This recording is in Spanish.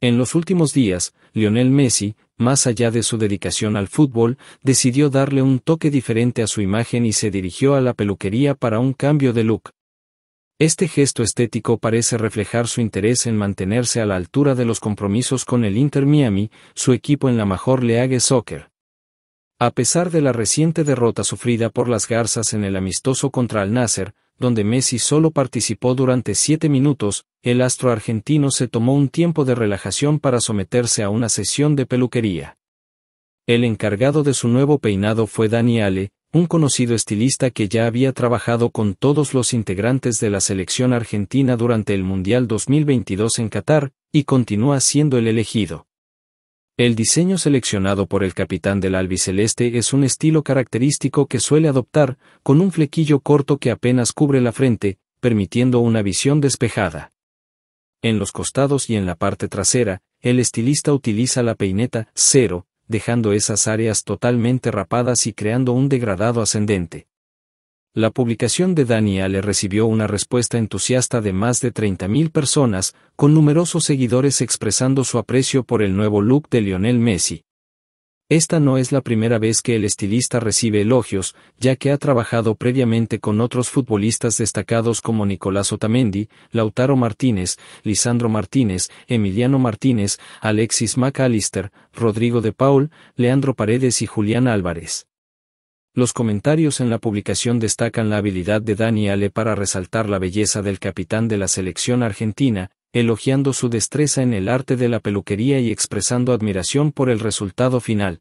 En los últimos días, Lionel Messi, más allá de su dedicación al fútbol, decidió darle un toque diferente a su imagen y se dirigió a la peluquería para un cambio de look. Este gesto estético parece reflejar su interés en mantenerse a la altura de los compromisos con el Inter Miami, su equipo en la mejor League Soccer. A pesar de la reciente derrota sufrida por las Garzas en el amistoso contra el Nasser, donde Messi solo participó durante siete minutos, el astro argentino se tomó un tiempo de relajación para someterse a una sesión de peluquería. El encargado de su nuevo peinado fue Dani Ale, un conocido estilista que ya había trabajado con todos los integrantes de la selección argentina durante el Mundial 2022 en Qatar, y continúa siendo el elegido. El diseño seleccionado por el capitán del albiceleste es un estilo característico que suele adoptar, con un flequillo corto que apenas cubre la frente, permitiendo una visión despejada. En los costados y en la parte trasera, el estilista utiliza la peineta cero, dejando esas áreas totalmente rapadas y creando un degradado ascendente. La publicación de Dania le recibió una respuesta entusiasta de más de 30.000 personas, con numerosos seguidores expresando su aprecio por el nuevo look de Lionel Messi. Esta no es la primera vez que el estilista recibe elogios, ya que ha trabajado previamente con otros futbolistas destacados como Nicolás Otamendi, Lautaro Martínez, Lisandro Martínez, Emiliano Martínez, Alexis McAllister, Rodrigo de Paul, Leandro Paredes y Julián Álvarez. Los comentarios en la publicación destacan la habilidad de Dani Ale para resaltar la belleza del capitán de la selección argentina, elogiando su destreza en el arte de la peluquería y expresando admiración por el resultado final.